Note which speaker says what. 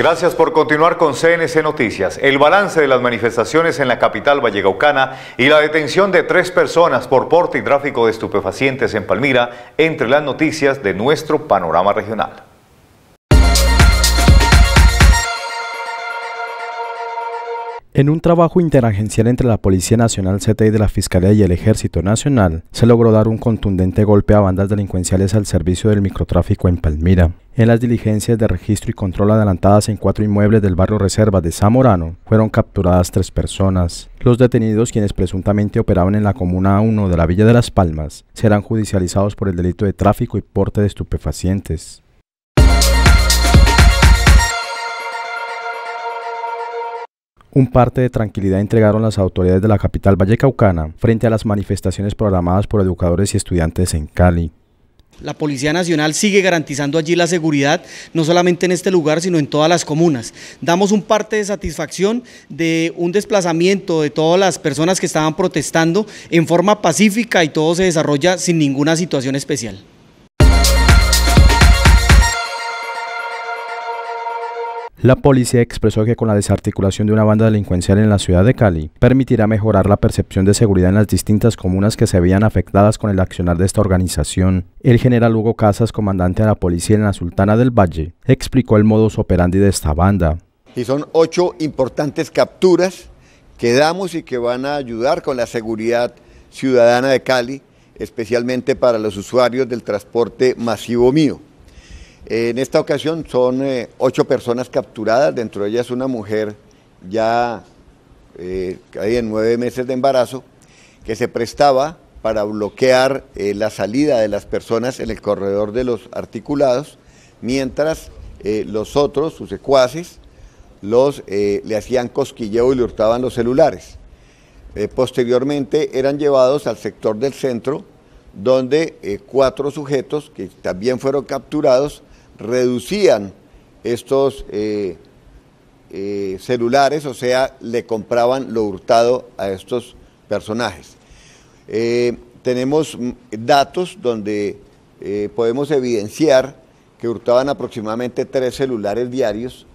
Speaker 1: Gracias por continuar con CNC Noticias. El balance de las manifestaciones en la capital vallegaucana y la detención de tres personas por porte y tráfico de estupefacientes en Palmira entre las noticias de nuestro panorama regional.
Speaker 2: En un trabajo interagencial entre la Policía Nacional CTI de la Fiscalía y el Ejército Nacional, se logró dar un contundente golpe a bandas delincuenciales al servicio del microtráfico en Palmira. En las diligencias de registro y control adelantadas en cuatro inmuebles del barrio Reserva de Zamorano, fueron capturadas tres personas. Los detenidos, quienes presuntamente operaban en la Comuna 1 de la Villa de Las Palmas, serán judicializados por el delito de tráfico y porte de estupefacientes. Un parte de tranquilidad entregaron las autoridades de la capital vallecaucana frente a las manifestaciones programadas por educadores y estudiantes en Cali.
Speaker 3: La Policía Nacional sigue garantizando allí la seguridad, no solamente en este lugar, sino en todas las comunas. Damos un parte de satisfacción de un desplazamiento de todas las personas que estaban protestando en forma pacífica y todo se desarrolla sin ninguna situación especial.
Speaker 2: La policía expresó que con la desarticulación de una banda delincuencial en la ciudad de Cali permitirá mejorar la percepción de seguridad en las distintas comunas que se veían afectadas con el accionar de esta organización. El general Hugo Casas, comandante de la policía en la Sultana del Valle, explicó el modus operandi de esta banda.
Speaker 4: Y son ocho importantes capturas que damos y que van a ayudar con la seguridad ciudadana de Cali, especialmente para los usuarios del transporte masivo mío. En esta ocasión son eh, ocho personas capturadas, dentro de ellas una mujer ya eh, en nueve meses de embarazo, que se prestaba para bloquear eh, la salida de las personas en el corredor de los articulados, mientras los otros, sus secuaces, los, le hacían cosquilleo y le hurtaban los celulares. posteriormente eran llevados al sector del centro, donde cuatro sujetos que también fueron capturados reducían estos eh, eh, celulares, o sea, le compraban lo hurtado a estos personajes. Eh, tenemos datos donde podemos evidenciar que hurtaban aproximadamente tres celulares diarios